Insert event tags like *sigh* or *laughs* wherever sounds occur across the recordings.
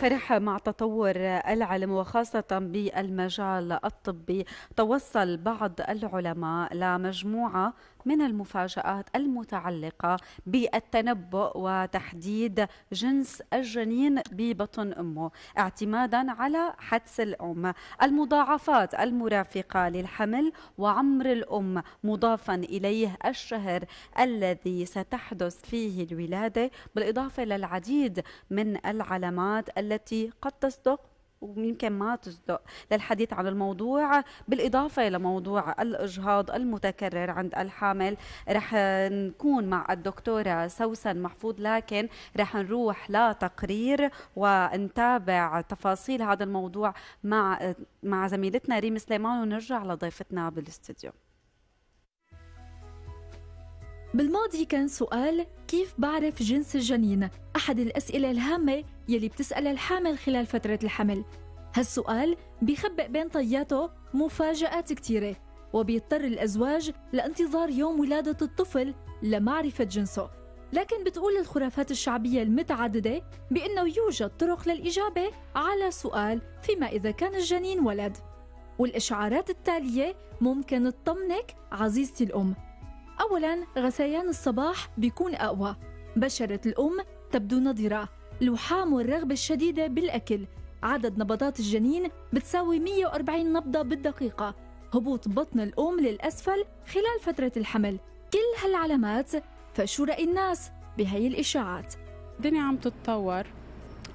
فرح مع تطور العلم وخاصة بالمجال الطبي توصل بعض العلماء لمجموعة من المفاجآت المتعلقة بالتنبؤ وتحديد جنس الجنين ببطن أمه اعتمادا على حدس الأم المضاعفات المرافقة للحمل وعمر الأم مضافا إليه الشهر الذي ستحدث فيه الولادة بالإضافة للعديد من العلامات التي قد تصدق ويمكن ما تصدق للحديث عن الموضوع بالإضافة لموضوع الإجهاض المتكرر عند الحامل رح نكون مع الدكتورة سوسن محفوظ لكن رح نروح لتقرير ونتابع تفاصيل هذا الموضوع مع مع زميلتنا ريم سليمان ونرجع لضيفتنا بالاستديو بالماضي كان سؤال كيف بعرف جنس الجنين أحد الأسئلة الهامة يلي بتسألها الحامل خلال فترة الحمل هالسؤال بيخبئ بين طياته مفاجآت كتيرة وبيضطر الأزواج لانتظار يوم ولادة الطفل لمعرفة جنسه لكن بتقول الخرافات الشعبية المتعددة بأنه يوجد طرق للإجابة على سؤال فيما إذا كان الجنين ولد والإشعارات التالية ممكن تطمنك عزيزتي الأم أولا غثيان الصباح بيكون أقوى بشرة الأم تبدو نضرة لحام والرغبة الشديدة بالأكل عدد نبضات الجنين بتساوي 140 نبضة بالدقيقة هبوط بطن الأم للأسفل خلال فترة الحمل كل هالعلامات فشو رأي الناس بهي الإشاعات؟ الدنيا عم تتطور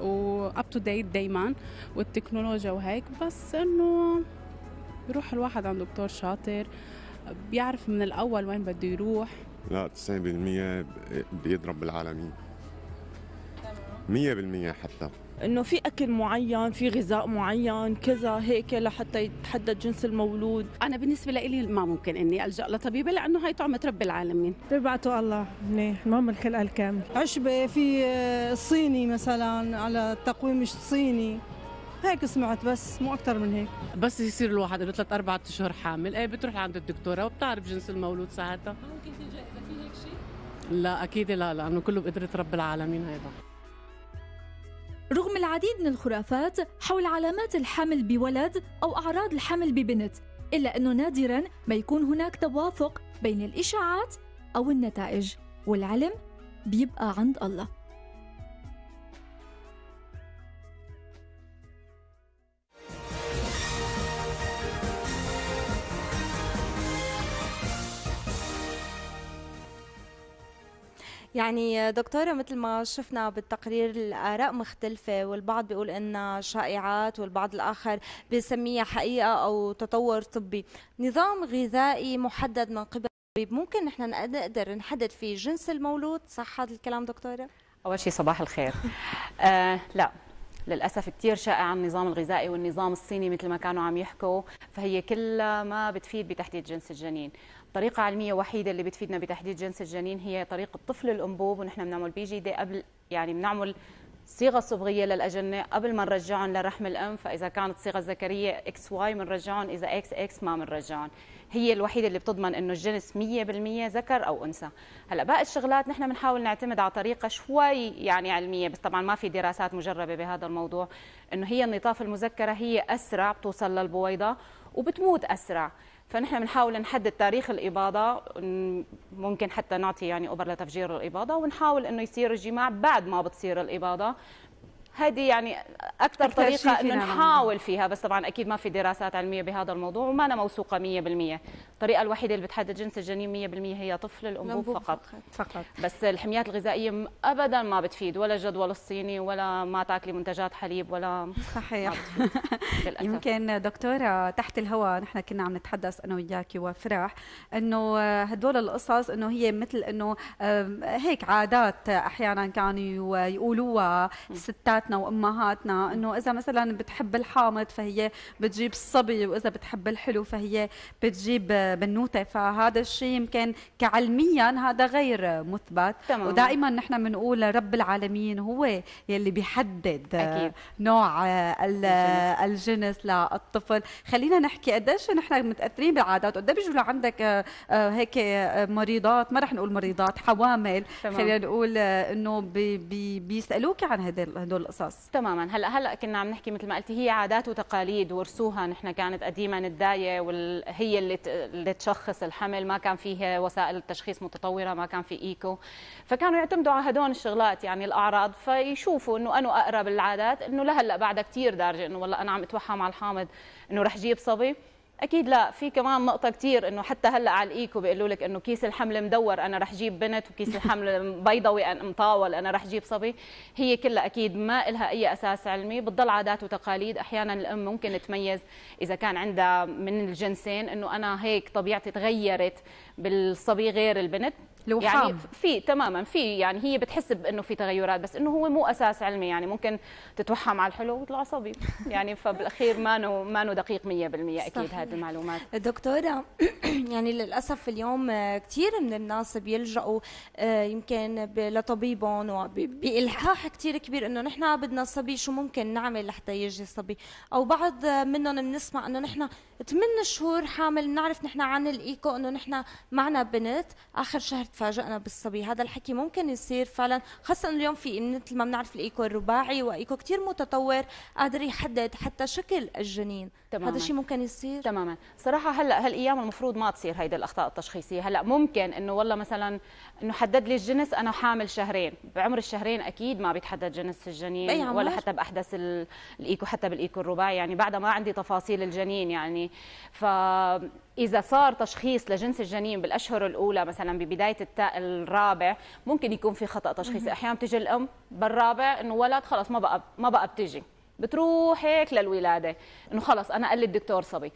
واب تو ديت دايما والتكنولوجيا وهيك بس انه يروح الواحد عند دكتور شاطر بيعرف من الاول وين بده يروح لا 90% بيضرب بالعالمين 100% حتى انه في اكل معين في غذاء معين كذا هيك لحتى يتحدد جنس المولود انا بالنسبه لي ما ممكن اني الجا لطبيبه لانه هاي طعمه رب العالمين تبعته الله منيح المهم الخلقه الكامل عشبه في آه، صيني مثلا على التقويم الصيني هيك سمعت بس مو اكثر من هيك بس يصير الواحد انه ثلاث اربع اشهر حامل ايه بتروح عند الدكتوره وبتعرف جنس المولود ساعتها ممكن اذا في هيك شيء لا اكيد لا لانه كله بقدره رب العالمين هيدا رغم العديد من الخرافات حول علامات الحمل بولد او اعراض الحمل ببنت الا انه نادرا ما يكون هناك توافق بين الاشاعات او النتائج والعلم بيبقى عند الله يعني دكتورة مثل ما شفنا بالتقرير الآراء مختلفة والبعض بيقول إنها شائعات والبعض الآخر بيسميها حقيقة أو تطور طبي نظام غذائي محدد من قبل طيب، ممكن نحن نقدر نحدد فيه جنس المولود صح هذا الكلام دكتورة؟ أول شيء صباح الخير *laughs* آه لا للاسف كثير شائع النظام الغذائي والنظام الصيني مثل ما كانوا عم يحكوا فهي كلها ما بتفيد بتحديد جنس الجنين طريقة علمية وحيدة اللي بتفيدنا بتحديد جنس الجنين هي طريقة طفل الأنبوب ونحن بنعمل بي جي دي قبل يعني بنعمل صيغه صبغيه للاجنه قبل ما نرجعهم لرحم الام فاذا كانت صيغه ذكريه اكس واي بنرجعهم اذا اكس اكس ما بنرجعهم هي الوحيده اللي بتضمن انه الجنس 100% ذكر او انثى هلا باقي الشغلات نحن بنحاول نعتمد على طريقه شوي يعني علميه بس طبعا ما في دراسات مجربه بهذا الموضوع انه هي النطاف المذكره هي اسرع بتوصل للبويضه وبتموت اسرع فنحن بنحاول نحدد تاريخ الاباضه ممكن حتى نعطي يعني اوبر لتفجير الاباضه ونحاول انه يصير الجماع بعد ما بتصير الاباضه هذه يعني اكثر طريقه انه نحاول فيها بس طبعا اكيد ما في دراسات علميه بهذا الموضوع وما أنا موثوقه 100% الطريقه الوحيده اللي بتحدد جنس الجنين 100% هي طفل الانبوب فقط فقط بس الحميات الغذائيه ابدا ما بتفيد ولا الجدول الصيني ولا ما تاكلي منتجات حليب ولا *laughs* صحيح *laughs* يمكن دكتوره تحت الهواء نحن كنا عم نتحدث انا وياكي وفرح انه آه، هدول القصص انه هي مثل انه هيك عادات احيانا كانوا يقولوها الستات جداتنا وامهاتنا انه اذا مثلا بتحب الحامض فهي بتجيب الصبي واذا بتحب الحلو فهي بتجيب بنوته فهذا الشيء يمكن كعلميا هذا غير مثبت تمام. ودائما نحن بنقول رب العالمين هو يلي بيحدد أكيد. نوع الجنس الجنس للطفل خلينا نحكي قديش نحن متاثرين بالعادات قد بيجوا لعندك آه، آه، هيك آه، مريضات ما رح نقول مريضات حوامل تمام. خلينا نقول انه بي بي بيسالوك عن هدول القصص تماما هلا هلا كنا عم نحكي مثل ما قلتي هي عادات وتقاليد ورثوها نحن كانت قديما الدايه وهي اللي اللي تشخص الحمل ما كان فيها وسائل التشخيص متطوره ما كان في ايكو فكانوا يعتمدوا على هدول الشغلات يعني الاعراض فيشوفوا انه انا اقرب العادات انه لهلا بعدها كثير دارجه انه والله انا عم اتوحم على الحامض انه رح جيب صبي اكيد لا في كمان نقطه كثير انه حتى هلا على الايكو بيقولوا لك انه كيس الحمل مدور انا رح اجيب بنت وكيس الحمل *laughs* بيضوي أنا مطاول انا رح اجيب صبي هي كلها اكيد ما لها اي اساس علمي بتضل عادات وتقاليد احيانا الام ممكن تميز اذا كان عندها من الجنسين انه انا هيك طبيعتي تغيرت بالصبي غير البنت الوخام. يعني في تماما في يعني هي بتحس بانه في تغيرات بس انه هو مو اساس علمي يعني ممكن تتوهم على الحلو وتطلع صبي *laughs* يعني فبالاخير ما نو ما نو دقيق 100% اكيد هذه المعلومات دكتوره *clears throat* يعني للاسف اليوم آه، كثير من الناس بيلجأوا آه، يمكن لطبيبهم وبالحاح كثير كبير انه نحن بدنا صبي شو ممكن نعمل لحتى يجي صبي او بعض منهم بنسمع انه نحن 8 شهور حامل بنعرف نحن عن الايكو انه نحن معنا بنت اخر شهر تفاجئنا بالصبي هذا الحكي ممكن يصير فعلا خاصه اليوم في مثل ما بنعرف الايكو الرباعي وايكو كثير متطور قادر يحدد حتى شكل الجنين تماما. هذا الشيء ممكن يصير تماما صراحه هلا هالايام المفروض ما تصير هيدي الاخطاء التشخيصيه هلا ممكن انه والله مثلا انه حدد لي الجنس انا حامل شهرين بعمر الشهرين اكيد ما بيتحدد جنس الجنين ولا حتى باحدث الايكو حتى بالايكو الرباعي يعني بعدها ما عندي تفاصيل الجنين يعني ف إذا صار تشخيص لجنس الجنين بالأشهر الأولى مثلا ببداية التاء الرابع ممكن يكون في خطأ تشخيصي، أحيانا بتجي الأم بالرابع إنه ولد خلص ما بقى ما بقى بتجي، بتروح هيك للولادة، إنه خلص أنا قال الدكتور صبي.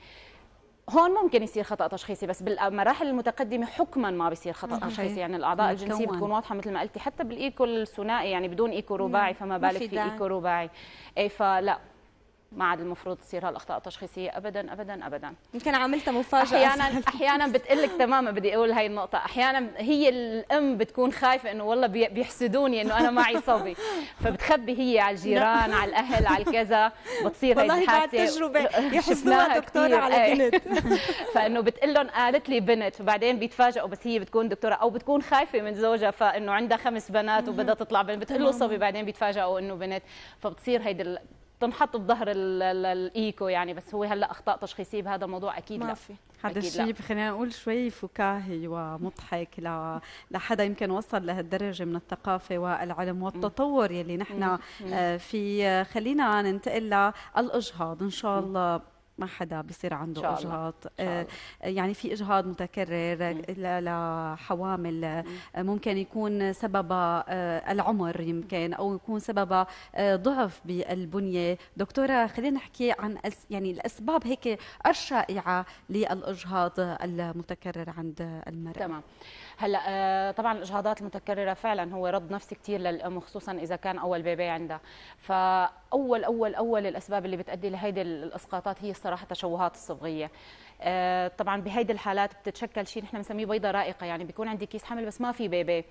هون ممكن يصير خطا تشخيصي بس بالمراحل المتقدمه حكما ما بيصير خطا تشخيصي يعني الاعضاء الجنسيه بتكون واضحه مثل ما قلتي حتى بالايكو الثنائي يعني بدون ايكو رباعي فما بالك في ايكو رباعي اي فلا ما عاد المفروض تصير هالاخطاء التشخيصيه ابدا ابدا ابدا يمكن عملتها مفاجاه احيانا *laughs* احيانا بتقول لك تماما بدي اقول هاي النقطه احيانا هي الام بتكون خايفه انه والله بيحسدوني انه انا معي صبي فبتخبي هي على الجيران نعم. على الاهل على الكذا بتصير هي الحادثه والله تجربه *laughs* يحسدوها دكتور على إيه. بنت *laughs* فانه بتقول لهم قالت لي بنت وبعدين بيتفاجئوا بس هي بتكون دكتوره او بتكون خايفه من زوجها فانه عندها خمس بنات وبدها تطلع بنت بتقول له صبي بعدين بيتفاجئوا انه بنت فبتصير هيدي تنحط بظهر الايكو يعني بس هو هلا اخطاء تشخيصيه بهذا الموضوع اكيد ما لا في هذا الشيء خلينا نقول شوي فكاهي ومضحك ل... لحدا يمكن وصل لهالدرجه من الثقافه والعلم والتطور يلي نحن آه، في خلينا ننتقل للاجهاض ان شاء الله ما حدا بصير عنده اجهاض آه، يعني في اجهاض متكرر لحوامل آه، ممكن يكون سببها آه، العمر يمكن او يكون سببها ضعف بالبنيه دكتوره خلينا نحكي عن يعني الاسباب هيك الشائعه للاجهاض المتكرر عند المراه تمام هلا طبعا الاجهاضات المتكرره فعلا هو رد نفسي كثير للام خصوصا اذا كان اول بيبي عندها فاول اول اول الاسباب اللي بتؤدي لهيدي الاسقاطات هي صراحه تشوهات الصبغيه آه، طبعا بهيدي الحالات بتتشكل شيء نحن بنسميه بيضه رائقه يعني بيكون عندي كيس حمل بس ما في بيبي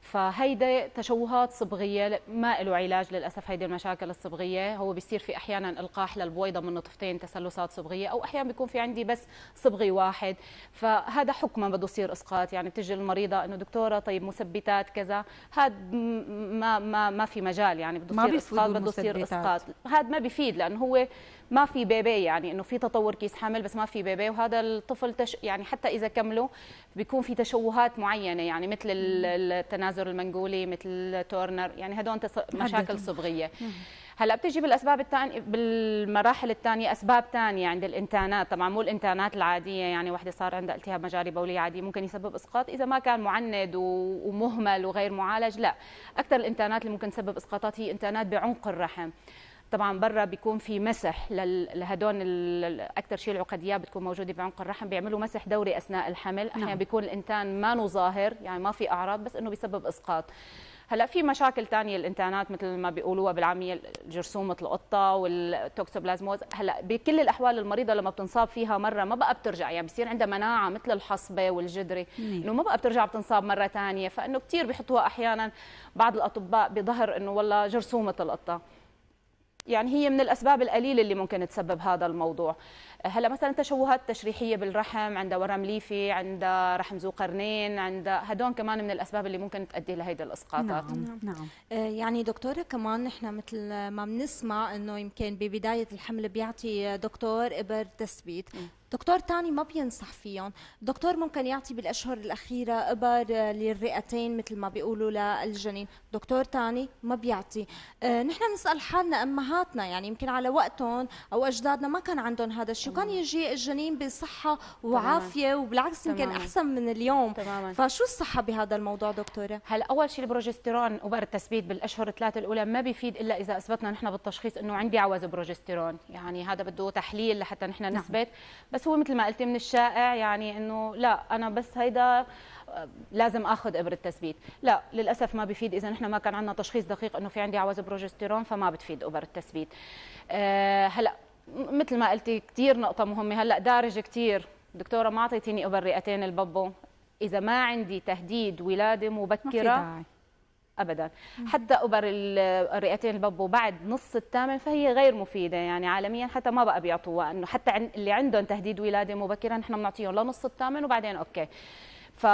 فهيدا تشوهات صبغيه ما له علاج للاسف هيدي المشاكل الصبغيه هو بيصير في احيانا القاح للبويضه من نطفتين تسلسات صبغيه او احيانا بيكون في عندي بس صبغي واحد فهذا حكما بده يصير اسقاط يعني بتجي المريضه انه دكتوره طيب مثبتات كذا هذا ما ما ما في مجال يعني بده يصير اسقاط بده يصير اسقاط هذا ما بيفيد لانه هو ما في بيبي يعني انه في تطور كيس حمل بس ما في بيبي وهذا الطفل تش يعني حتى اذا كمله بيكون في تشوهات معينه يعني مثل التناسل نازر المنقولي مثل تورنر يعني هدول مشاكل صبغيه هلا بتجي بالاسباب الثانيه بالمراحل الثانيه اسباب ثانيه عند الانتانات طبعا مو الانتانات العاديه يعني وحده صار عندها التهاب مجاري بولي عادي ممكن يسبب اسقاط اذا ما كان معند ومهمل وغير معالج لا اكثر الانتانات اللي ممكن تسبب اسقاطات هي انتانات بعنق الرحم طبعا برا بيكون في مسح لهدول اكثر شيء العقديات بتكون موجوده بعنق الرحم بيعملوا مسح دوري اثناء الحمل احيانا نعم. بيكون الانتان ما ظاهر يعني ما في اعراض بس انه بيسبب اسقاط هلا في مشاكل ثانيه الانتانات مثل ما بيقولوها بالعاميه جرثومه القطه والتوكسوبلازموز هلا بكل الاحوال المريضه لما بتنصاب فيها مره ما بقى بترجع يعني بصير عندها مناعه مثل الحصبه والجدري نعم. انه ما بقى بترجع بتنصاب مره ثانيه فانه كثير بيحطوها احيانا بعض الاطباء بظهر انه والله جرثومه القطه يعني هي من الاسباب القليله اللي ممكن تسبب هذا الموضوع هلا مثلا تشوهات تشريحيه بالرحم عندها ورم ليفي عندها رحم ذو قرنين عندها هدول كمان من الاسباب اللي ممكن تؤدي لهيدي الاسقاطات نعم نعم, نعم. آه، يعني دكتوره كمان نحن مثل ما بنسمع انه يمكن ببدايه الحمل بيعطي دكتور ابر تثبيت دكتور تاني ما بينصح فيهم دكتور ممكن يعطي بالأشهر الأخيرة إبر آه، للرئتين مثل ما بيقولوا للجنين دكتور تاني ما بيعطي أه نحن نسأل حالنا أمهاتنا يعني يمكن على وقتهم أو أجدادنا ما كان عندهم هذا الشيء وكان يجي الجنين بصحة وعافية وبالعكس يمكن أحسن من اليوم تماما. فشو الصحة بهذا الموضوع دكتورة؟ هلا أول شيء البروجستيرون وبر التثبيت بالأشهر الثلاثة الأولى ما بيفيد إلا إذا أثبتنا نحن بالتشخيص إنه عندي عوز بروجستيرون يعني هذا بده تحليل لحتى نحن نعم. نثبت نعم. بس هو مثل ما قلتي من الشائع يعني انه لا انا بس هيدا آه، لازم اخذ ابره تثبيت لا للاسف ما بفيد اذا نحن ما كان عندنا تشخيص دقيق انه في عندي عوز بروجستيرون فما بتفيد ابر التثبيت أه هلا مثل ما قلتي كثير نقطه مهمه هلا دارج كثير دكتوره ما اعطيتيني ابر رئتين الببو اذا ما عندي تهديد ولاده مبكره ما في داعي. ابدا حتى ابر الرئتين الببو بعد نص الثامن فهي غير مفيده يعني عالميا حتى ما بقى بيعطوها انه حتى اللي عندهم تهديد ولاده مبكره نحن بنعطيهم لنص الثامن وبعدين اوكي ف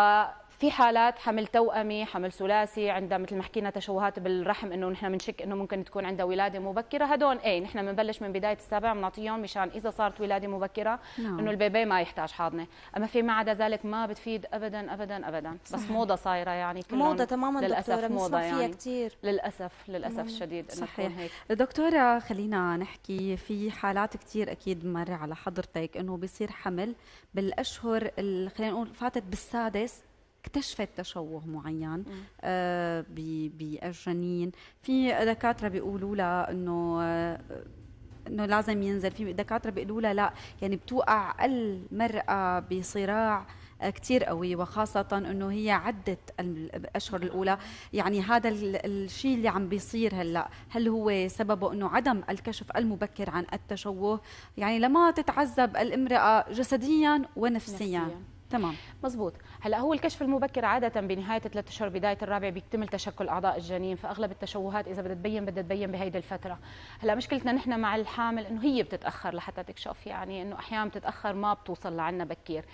في حالات حمل توأمي حمل ثلاثي عندها مثل ما حكينا تشوهات بالرحم انه نحن بنشك انه ممكن تكون عندها ولاده مبكره هدول ايه نحن بنبلش من بدايه السابع بنعطيهم مشان اذا صارت ولاده مبكره نعم. انه البيبي ما يحتاج حاضنه اما في ما عدا ذلك ما بتفيد ابدا ابدا ابدا صحيح. بس موضه صايره يعني موضه تماما للاسف دكتورة موضه يعني كتير. للاسف للاسف الشديد نعم. صحيح هيك. دكتوره خلينا نحكي في حالات كثير اكيد مر على حضرتك انه بيصير حمل بالاشهر خلينا نقول فاتت بالسادس اكتشفت تشوه معين آه بالجنين في دكاتره بيقولوا لها انه آه انه لازم ينزل في دكاتره بيقولوا لها لا يعني بتوقع المراه بصراع آه، كتير قوي وخاصة أنه هي عدة الأشهر الأولى يعني هذا الشيء اللي عم بيصير هلأ هل هو سببه أنه عدم الكشف المبكر عن التشوه يعني لما تتعذب الامرأة جسديا ونفسيا نفسيا. تمام مزبوط هلا هو الكشف المبكر عاده بنهايه الثلاث اشهر بدايه الرابع بيكتمل تشكل اعضاء الجنين فاغلب التشوهات اذا بدها تبين بدها تبين بهيدي الفتره هلا مشكلتنا نحن مع الحامل انه هي بتتاخر لحتى تكشف يعني انه احيانا بتتاخر ما بتوصل لعنا بكير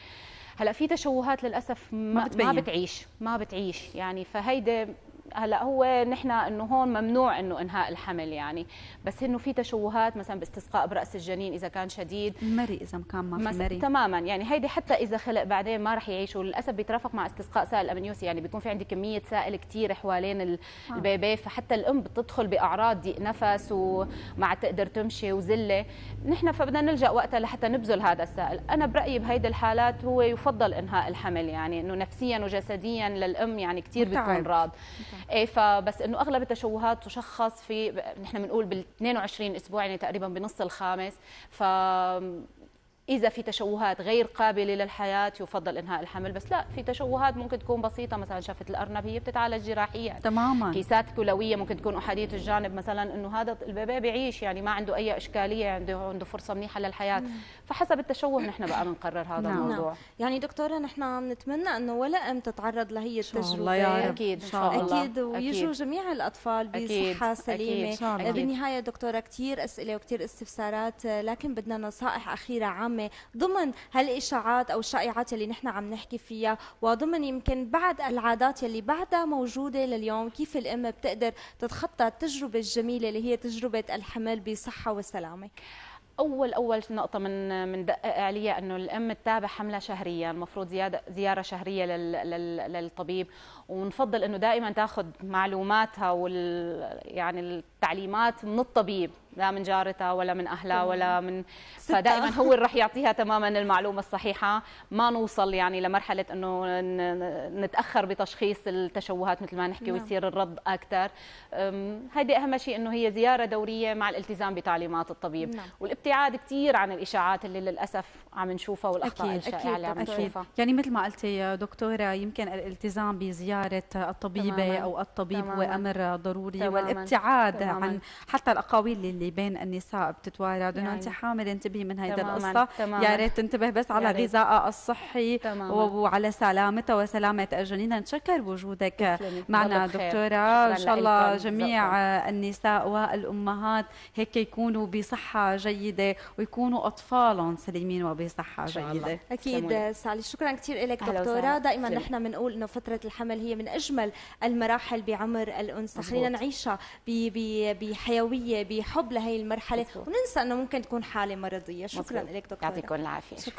هلا في تشوهات للاسف ما, ما, ما بتعيش ما بتعيش يعني فهيدي هلا هو نحن انه هون ممنوع انه انهاء الحمل يعني بس انه في تشوهات مثلا باستسقاء براس الجنين اذا كان شديد مري اذا كان ما في مري تماما يعني هيدي حتى اذا خلق بعدين ما رح يعيشوا للاسف بيترافق مع استسقاء سائل الامنيوسي يعني بيكون في عندي كميه سائل كثير حوالين آه. البيبي فحتى الام بتدخل باعراض ضيق نفس وما تقدر تمشي وزله نحن فبدنا نلجا وقتها لحتى نبذل هذا السائل انا برايي بهيدي الحالات هو يفضل انهاء الحمل يعني انه نفسيا وجسديا للام يعني كثير بتكون راض إيه، فبس انه اغلب التشوهات تشخص في نحن بنقول بال 22 اسبوع يعني تقريبا بنص الخامس ف اذا في تشوهات غير قابله للحياه يفضل انهاء الحمل بس لا في تشوهات ممكن تكون بسيطه مثلا شفت هي بتتعالج جراحيا تماما كيسات كلويه ممكن تكون احاديه الجانب مثلا انه هذا البيبي بيعيش يعني ما عنده اي اشكاليه عنده عنده فرصه منيحه للحياه مم. فحسب التشوه نحن بقى بنقرر هذا نعم. الموضوع نعم. يعني دكتوره نحن بنتمنى انه ولا ام تتعرض لهي التجربه الله يا رب. اكيد ان شاء الله اكيد ويجوا جميع الاطفال بصحه سليمه أكيد. آه، بالنهايه دكتوره كثير اسئله وكثير استفسارات آه، لكن بدنا نصائح اخيره عامه العامه ضمن هالاشاعات او الشائعات اللي نحن عم نحكي فيها وضمن يمكن بعد العادات اللي بعدها موجوده لليوم كيف الام بتقدر تتخطى التجربه الجميله اللي هي تجربه الحمل بصحه وسلامه اول اول نقطه من من دقق عليها انه الام تتابع حمله شهريا المفروض زياده زياره شهريه لل للطبيب ونفضل انه دائما تاخذ معلوماتها وال يعني التعليمات من الطبيب لا من جارتها ولا من اهلها ولا من فدائما هو اللي راح يعطيها تماما المعلومه الصحيحه ما نوصل يعني لمرحله انه نتاخر بتشخيص التشوهات مثل ما نحكي نعم. ويصير الرد اكثر هذه اهم شيء انه هي زياره دوريه مع الالتزام بتعليمات الطبيب نعم. والابتعاد كثير عن الاشاعات اللي للاسف عم نشوفها والاخطاء الشائعه اللي عم نشوفها يعني مثل ما قلتي يا دكتوره يمكن الالتزام بزياره استشارة الطبيبة تماماً. أو الطبيب تماماً. هو أمر ضروري تماماً. والابتعاد تماماً. عن حتى الأقاويل اللي بين النساء بتتوارد إنه يعني. أنت حامل انتبهي من هيدا تماماً. القصة تماماً. يا ريت تنتبه بس على غذاء غذائها الصحي تماماً. وعلى سلامتها وسلامة أجلينا نتشكر وجودك معنا دكتورة إن شاء الله جميع النساء والأمهات هيك يكونوا بصحة جيدة ويكونوا أطفالهم سليمين وبصحة جيدة أكيد سالي شكرا كثير لك دكتورة دائما نحن بنقول إنه فترة الحمل هي من اجمل المراحل بعمر الانثى خلينا نعيشها بحيويه بحب لهي المرحله وننسى انه ممكن تكون حاله مرضيه شكرا لك دكتوره يعطيكم العافيه شكرا.